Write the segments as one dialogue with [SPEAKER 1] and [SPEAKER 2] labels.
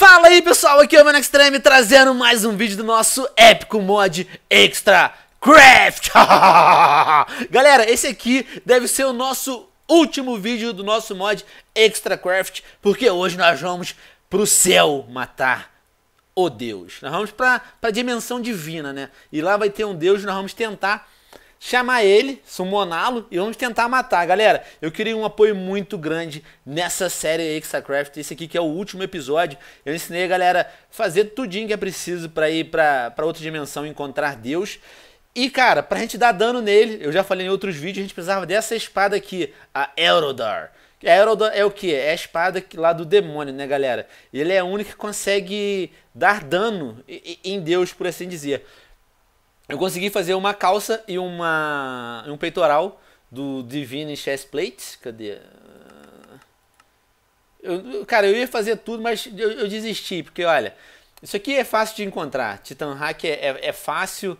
[SPEAKER 1] Fala aí pessoal, aqui é o Mano Extreme trazendo mais um vídeo do nosso épico mod Extra Craft. Galera, esse aqui deve ser o nosso último vídeo do nosso mod Extra Craft, porque hoje nós vamos pro céu matar o Deus. Nós vamos pra, pra dimensão divina, né? E lá vai ter um Deus, nós vamos tentar chamar ele, summoná-lo e vamos tentar matar. Galera, eu queria um apoio muito grande nessa série Exacraft. Esse aqui que é o último episódio. Eu ensinei a galera fazer tudinho que é preciso para ir para outra dimensão encontrar Deus. E cara, pra gente dar dano nele, eu já falei em outros vídeos, a gente precisava dessa espada aqui, a Erodar. A Erodar é o que? É a espada lá do demônio, né galera? Ele é a única que consegue dar dano em Deus, por assim dizer eu consegui fazer uma calça e uma um peitoral do Divine Chess Plate. Cadê? Eu, cara, eu ia fazer tudo, mas eu, eu, desisti, porque olha, isso aqui é fácil de encontrar. Titan Hack é, é, é fácil,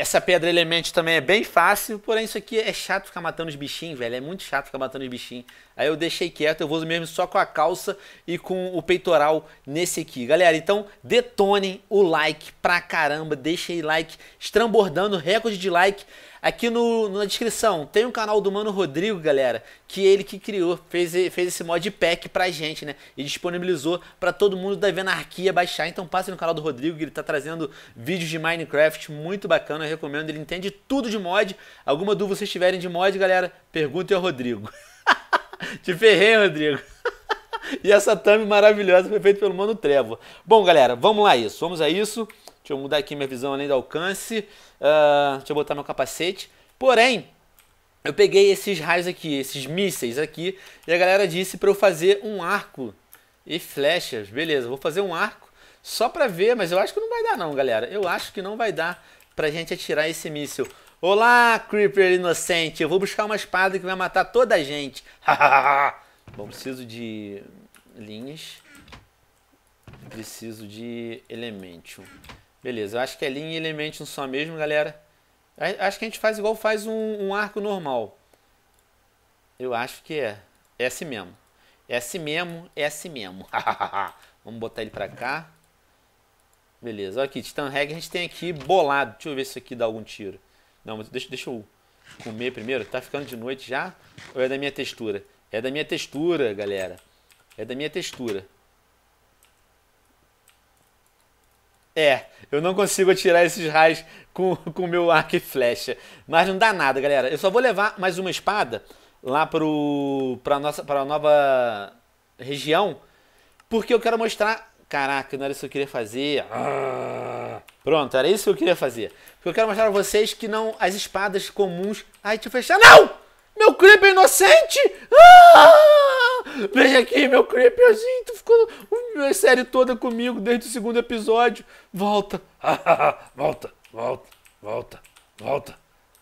[SPEAKER 1] essa pedra elemento também é bem fácil, porém isso aqui é chato ficar matando os bichinhos, velho. É muito chato ficar matando os bichinhos. Aí eu deixei quieto, eu vou mesmo só com a calça e com o peitoral nesse aqui. Galera, então detonem o like pra caramba, deixem like, estrambordando, recorde de like. Aqui no, na descrição tem um canal do Mano Rodrigo, galera, que ele que criou, fez, fez esse mod pack pra gente, né? E disponibilizou para todo mundo da Venarquia baixar. Então passe no canal do Rodrigo, que ele tá trazendo vídeos de Minecraft muito bacana, eu recomendo. Ele entende tudo de mod. Alguma dúvida vocês tiverem de mod, galera, perguntem ao Rodrigo. Te ferrei, Rodrigo. e essa thumb maravilhosa foi feita pelo Mano Trevo. Bom, galera, vamos lá isso. Vamos a isso. Deixa eu mudar aqui minha visão além do alcance. Uh, deixa eu botar meu capacete. Porém, eu peguei esses raios aqui, esses mísseis aqui, e a galera disse para eu fazer um arco e flechas. Beleza, vou fazer um arco só para ver, mas eu acho que não vai dar não, galera. Eu acho que não vai dar pra gente atirar esse míssil. Olá, Creeper inocente, eu vou buscar uma espada que vai matar toda a gente. Bom, preciso de linhas. Preciso de elemento. Beleza, eu acho que é linha e elemento só mesmo, galera. Acho que a gente faz igual faz um, um, arco normal. Eu acho que é. É assim mesmo. É assim mesmo, é assim mesmo. Vamos botar ele pra cá. Beleza, olha aqui, Titan Reg a gente tem aqui bolado. Deixa eu ver se isso aqui dá algum tiro. Não, mas deixa, deixa eu comer primeiro. Tá ficando de noite já? Ou é da minha textura? É da minha textura, galera. É da minha textura. É, eu não consigo atirar esses raios com o meu arco e flecha. Mas não dá nada, galera. Eu só vou levar mais uma espada lá pro, pra, nossa, pra nova região. Porque eu quero mostrar... Caraca, não era isso que eu queria fazer. Ah. Pronto, era isso que eu queria fazer. Porque eu quero mostrar pra vocês que não as espadas comuns... Ai, deixa eu fechar. Não! Meu creeper inocente! Ah! Vem aqui, meu Assim, tu ficou a série toda comigo desde o segundo episódio. Volta. volta, volta, volta, volta.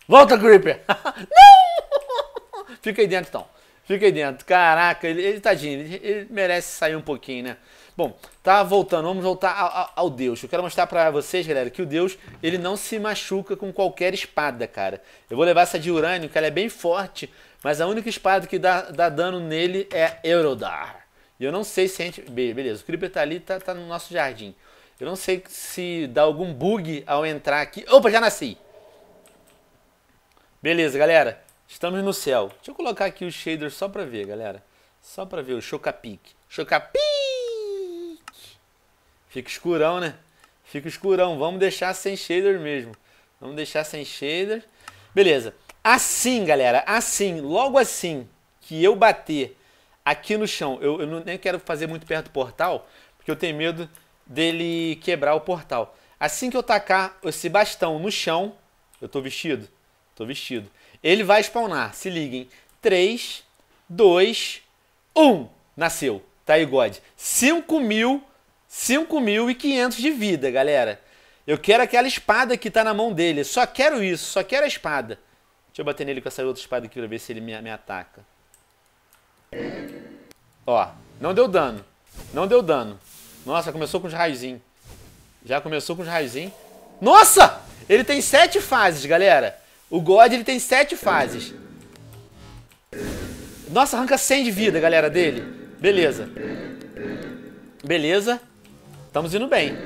[SPEAKER 1] Volta, creepy. Não! Fica aí dentro, então. Fica aí dentro. Caraca, ele, ele tadinho, ele, ele merece sair um pouquinho, né? Bom, tá voltando, vamos voltar ao, ao, ao, Deus. Eu quero mostrar pra vocês, galera, que o Deus, ele não se machuca com qualquer espada, cara. Eu vou levar essa de urânio, que ela é bem forte, mas a única espada que dá, dá dano nele é Eurodar. E eu não sei se a gente... Beleza, o Creeper tá ali, tá, tá no nosso jardim. Eu não sei se dá algum bug ao entrar aqui. Opa, já nasci! Beleza, galera. Estamos no céu. Deixa eu colocar aqui o shader só pra ver, galera. Só pra ver o Chocapic. Chocapique! Fica escurão, né? Fica escurão. Vamos deixar sem shader mesmo. Vamos deixar sem shader. Beleza. Assim, galera, assim, logo assim que eu bater aqui no chão, eu, eu não, nem quero fazer muito perto do portal, porque eu tenho medo dele quebrar o portal. Assim que eu tacar esse bastão no chão, eu tô vestido? Tô vestido. Ele vai spawnar, se liguem. 3, 2, 1. Nasceu. Tá aí, God. 5 mil, 5.500 de vida, galera. Eu quero aquela espada que tá na mão dele. Só quero isso, só quero a espada. Deixa eu bater nele com essa outra espada aqui pra ver se ele me, me ataca. Ó, não deu dano. Não deu dano. Nossa, começou com os raizinhos. Já começou com os raizinhos. Nossa! Ele tem sete fases, galera. O God, ele tem sete fases. Nossa, arranca 100 de vida, galera, dele. Beleza. Beleza. Estamos indo bem.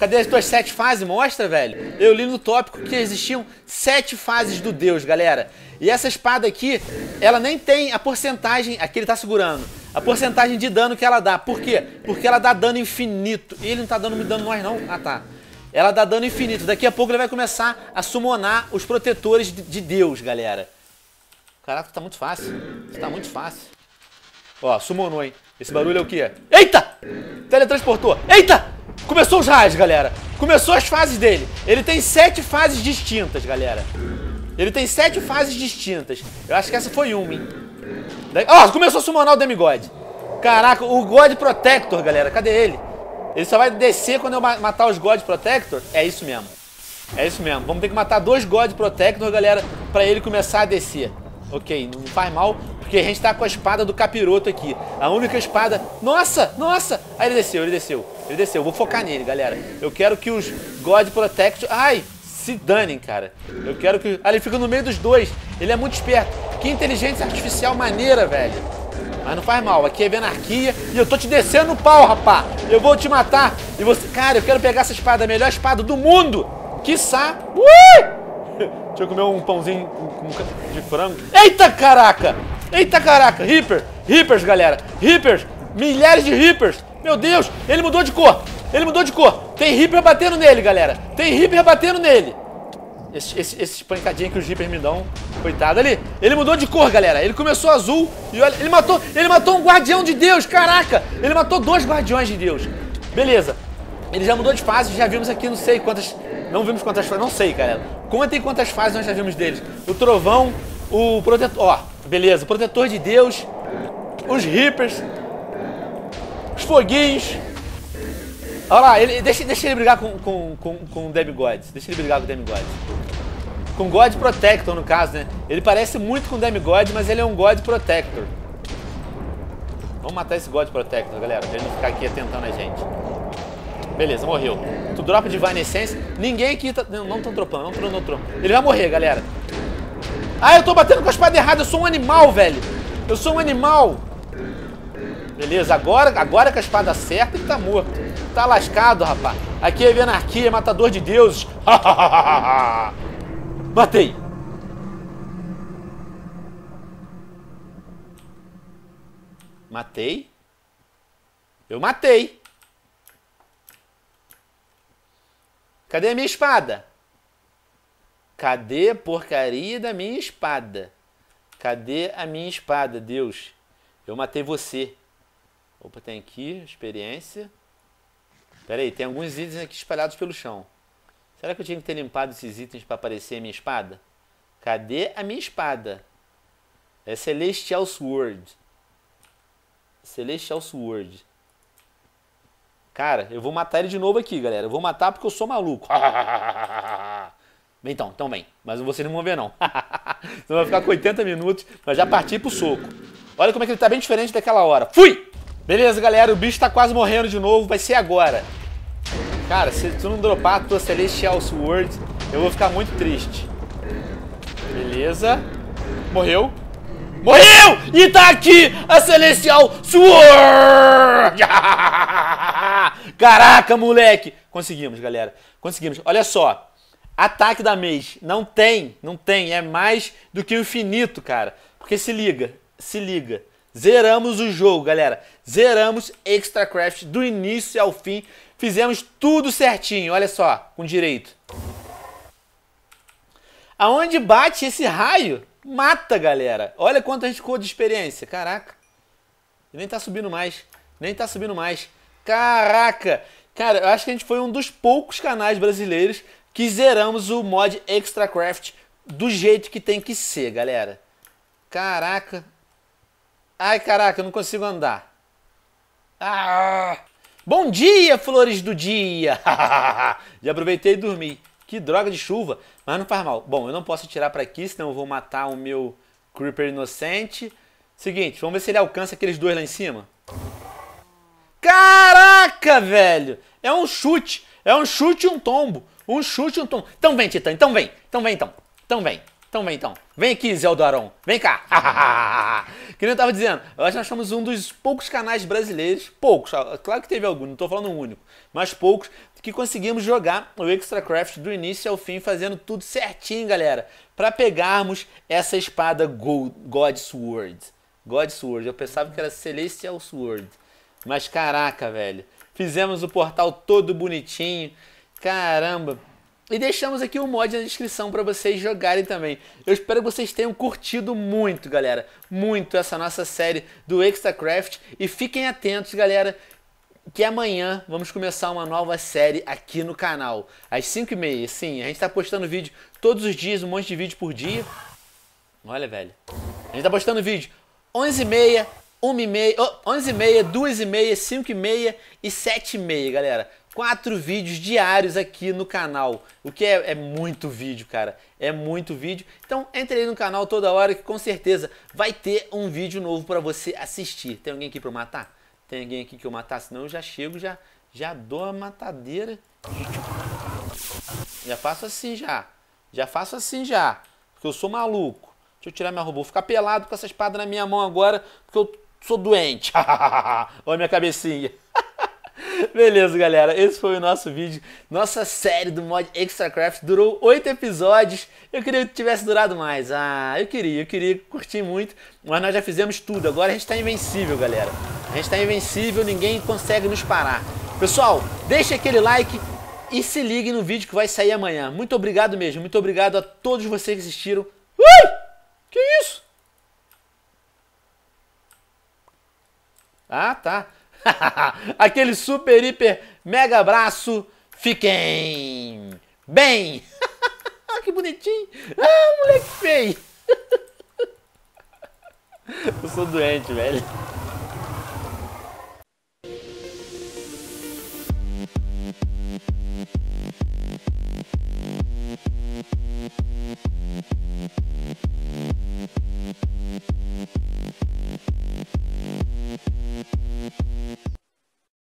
[SPEAKER 1] Cadê as tuas sete fases? Mostra, velho. Eu li no tópico que existiam sete fases do Deus, galera. E essa espada aqui, ela nem tem a porcentagem... Aqui ele tá segurando. A porcentagem de dano que ela dá. Por quê? Porque ela dá dano infinito. E ele não tá dando me dano nós, não? Ah, tá. Ela dá dano infinito. Daqui a pouco ele vai começar a summonar os protetores de Deus, galera. Caraca, tá muito fácil. Tá muito fácil. Ó, summonou, hein? Esse barulho é o quê? Eita! Teletransportou. Eita! Começou os raios, galera. Começou as fases dele. Ele tem sete fases distintas, galera. Ele tem sete fases distintas. Eu acho que essa foi uma, hein? Ó, oh, começou a summonar o Demigod. Caraca, o God Protector, galera. Cadê ele? Ele só vai descer quando eu matar os God Protector? É isso mesmo. É isso mesmo. Vamos ter que matar dois God Protector, galera, pra ele começar a descer. Ok, não faz mal, porque a gente tá com a espada do capiroto aqui. A única espada... Nossa, nossa! Aí ele desceu, ele desceu. Ele desceu, eu vou focar nele, galera. Eu quero que os God Protect... Ai, se danem, cara. Eu quero que... Ah, ele fica no meio dos dois. Ele é muito esperto. Que inteligência artificial maneira, velho. Mas não faz mal, aqui é anarquia e eu tô te descendo no pau, rapá. Eu vou te matar e você... Cara, eu quero pegar essa espada, a melhor espada do mundo. Quiçá... Ui! Deixa eu comer um pãozinho de frango. Eita, caraca! Eita, caraca! Reaper! Reapers, galera! Reapers! Milhares de Reapers! Meu Deus, ele mudou de cor. Ele mudou de cor. Tem Reaper batendo nele, galera. Tem Reaper batendo nele. Esses esse, esse que os Reapers me dão. Coitado ali. Ele mudou de cor, galera. Ele começou azul. E olha, ele matou, ele matou um guardião de Deus. Caraca. Ele matou dois guardiões de Deus. Beleza. Ele já mudou de fase. Já vimos aqui, não sei quantas... Não vimos quantas fases. Não sei, galera. Contem quantas fases nós já vimos deles. O trovão, o protetor... Ó, beleza. O protetor de Deus. Os Reapers foguinhos. Olha lá, ele, deixa, deixa ele brigar com, com, com, com o Demigod. Deixa ele brigar com o Demigod. Com God Protector, no caso, né? Ele parece muito com o Demigod, mas ele é um God Protector. Vamos matar esse God Protector, galera, pra ele não ficar aqui atentando a gente. Beleza, morreu. Tu dropa Divine Essence. Ninguém aqui tá... Não, não tão dropando, não tão dropando. Ele vai morrer, galera. Ah, eu tô batendo com a espada errada. Eu sou um animal, velho. Eu sou um animal. Beleza? Agora, agora que a espada certa, ele tá morto. Tá lascado, rapaz. Aqui é anarquia, é matador de deuses. Matei. Matei. Eu matei. Cadê a minha espada? Cadê a porcaria da minha espada? Cadê a minha espada, Deus? Eu matei você. Opa, tem aqui, experiência. Pera aí, tem alguns itens aqui espalhados pelo chão. Será que eu tinha que ter limpado esses itens para aparecer a minha espada? Cadê a minha espada? É Celestial Sword. Celestial Sword. Cara, eu vou matar ele de novo aqui, galera. Eu vou matar porque eu sou maluco. então, então vem. Mas não vou se mover, não. Você vai ficar com 80 minutos, mas já parti pro soco. Olha como é que ele tá bem diferente daquela hora. Fui! Beleza, galera, o bicho tá quase morrendo de novo, vai ser agora. Cara, se tu não dropar a tua Celestial Sword, eu vou ficar muito triste. Beleza. Morreu. Morreu! E tá aqui a Celestial Sword! Caraca, moleque! Conseguimos, galera. Conseguimos. Olha só. Ataque da Maze. Não tem, não tem. É mais do que o infinito, cara. Porque se liga, se liga. Zeramos o jogo, galera. Zeramos ExtraCraft do início ao fim. Fizemos tudo certinho, olha só, com direito. Aonde bate esse raio, mata, galera. Olha quanto a gente ficou de experiência, caraca. Nem tá subindo mais, nem tá subindo mais. Caraca, cara, eu acho que a gente foi um dos poucos canais brasileiros que zeramos o mod ExtraCraft do jeito que tem que ser, galera. Caraca, Ai, caraca, eu não consigo andar. Ah! Bom dia, flores do dia! Já aproveitei e dormi. Que droga de chuva, mas não faz mal. Bom, eu não posso tirar para aqui, senão eu vou matar o meu Creeper inocente. Seguinte, vamos ver se ele alcança aqueles dois lá em cima. Caraca, velho! É um chute, é um chute e um tombo. Um chute e um tombo. Então vem, Titã, então vem, então vem, então. Então vem, então vem então. Vem aqui, Zé Aldaron. Vem cá. que nem eu tava dizendo, eu acho que nós somos um dos poucos canais brasileiros, poucos, claro que teve algum, não tô falando um único, mas poucos, que conseguimos jogar o Extra Craft do início ao fim, fazendo tudo certinho, galera, para pegarmos essa espada Gold, God Sword. God Sword, eu pensava que era Celestial Sword. Mas caraca, velho. Fizemos o portal todo bonitinho. Caramba. E deixamos aqui o mod na descrição para vocês jogarem também. Eu espero que vocês tenham curtido muito, galera. Muito essa nossa série do Extracraft. E fiquem atentos, galera, que amanhã vamos começar uma nova série aqui no canal. Às 5h30, sim. A gente está postando vídeo todos os dias, um monte de vídeo por dia. Olha, velho. A gente tá postando vídeo 11h30, 1h30, oh, 11h30, 2h30, 5h30 e 7h30, galera quatro vídeos diários aqui no canal, o que é, é, muito vídeo, cara, é muito vídeo. Então entre aí no canal toda hora que com certeza vai ter um vídeo novo para você assistir. Tem alguém aqui para matar? Tem alguém aqui que eu matar? Senão eu já chego, já, já dou a matadeira. Já faço assim já, já faço assim já, porque eu sou maluco. Deixa eu tirar minha roupa, vou ficar pelado com essa espada na minha mão agora, porque eu sou doente. Olha minha cabecinha. Beleza, galera. Esse foi o nosso vídeo. Nossa série do mod Extracraft durou oito episódios. Eu queria que tivesse durado mais. Ah, eu queria, eu queria. curtir muito. Mas nós já fizemos tudo. Agora a gente tá invencível, galera. A gente tá invencível, ninguém consegue nos parar. Pessoal, deixa aquele like e se ligue no vídeo que vai sair amanhã. Muito obrigado mesmo. Muito obrigado a todos vocês que assistiram. Ui! Que isso? Ah, tá. Aquele super, hiper, mega abraço. Fiquem bem. Ah, que bonitinho. Ah, moleque feio. Eu sou doente, velho.